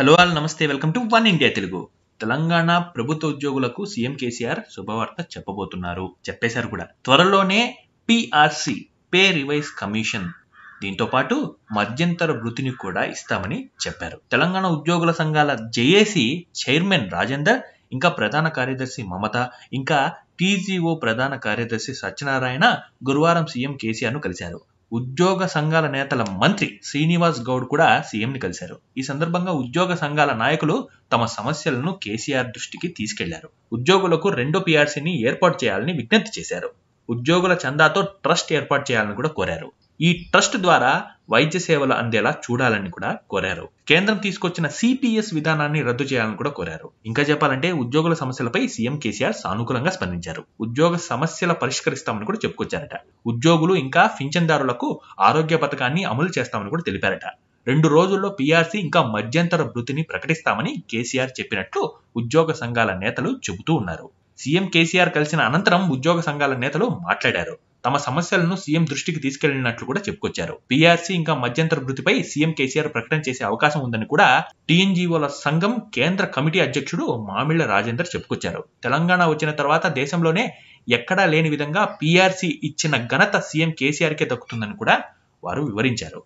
hello all నమస్తే welcome to one India Telugu Telangana ప్రభుత్వ ఉద్యోగులకు సీఎం కేసీఆర్ శుభవార్త చెప్పబోతున్నారు చెప్పేశారు కూడా త్వరలోనే పిఆర్సి పే రివైజ్ కమిషన్ దీంతో పాటు మధ్యంతర వృత్తిని కూడా ఇస్తామని చెప్పారు తెలంగాణ ఉద్యోగుల సంఘాల జేఏసి చైర్మన్ రాజేందర్ ఇంకా ప్రధాన కార్యదర్శి మమత ఇంకా టీజీఓ ప్రధాన కార్యదర్శి సత్యనారాయణ గురువారం సీఎం ను కలిశారు ఉద్యోగ సంఘాల నేతల మంత్రి శ్రీనివాస్ గౌడ్ కూడా సీఎంని కలిశారు ఈ సందర్భంగా ఉద్యోగ సంఘాల నాయకులు తమ సమస్యలను కేసీఆర్ దృష్టికి తీసుకెళ్లారు ఉద్యోగులకు రెండో పీఆర్సీని ఏర్పాటు చేయాలని విజ్ఞప్తి చేశారు ఉద్యోగుల చందాతో ట్రస్ట్ ఏర్పాటు చేయాలని కూడా కోరారు ఈ ట్రస్ట్ ద్వారా వైద్య సేవలు అందేలా చూడాలని కూడా కోరారు కేంద్రం తీసుకొచ్చిన సిపిఎస్ విధానాన్ని రద్దు చేయాలని కూడా కోరారు ఇంకా చెప్పాలంటే ఉద్యోగుల సమస్యలపై సీఎం కేసీఆర్ సానుకూలంగా స్పందించారు ఉద్యోగ సమస్యల పరిష్కరిస్తామని కూడా చెప్పుకొచ్చారట ఉద్యోగులు ఇంకా పింఛన్దారులకు ఆరోగ్య పథకాన్ని అమలు చేస్తామని కూడా తెలిపారట రెండు రోజుల్లో పీఆర్సీ ఇంకా మధ్యంతర వృత్తిని ప్రకటిస్తామని కేసీఆర్ చెప్పినట్లు ఉద్యోగ సంఘాల నేతలు చెబుతూ ఉన్నారు సీఎం కేసీఆర్ కలిసిన అనంతరం ఉద్యోగ సంఘాల నేతలు మాట్లాడారు తమ సమస్యలను సీఎం దృష్టికి తీసుకెళ్లినట్లు కూడా చెప్పుకొచ్చారు పీఆర్సీ ఇంకా మధ్యంతర వృత్తిపై సీఎం కేసీఆర్ ప్రకటన చేసే అవకాశం ఉందని కూడా టీఎన్జీఓల సంఘం కేంద్ర కమిటీ అధ్యక్షుడు మామిళ్ల రాజేందర్ చెప్పుకొచ్చారు తెలంగాణ వచ్చిన తర్వాత దేశంలోనే ఎక్కడా లేని విధంగా పీఆర్సీ ఇచ్చిన ఘనత సీఎం కేసీఆర్కే దక్కుతుందని కూడా వారు వివరించారు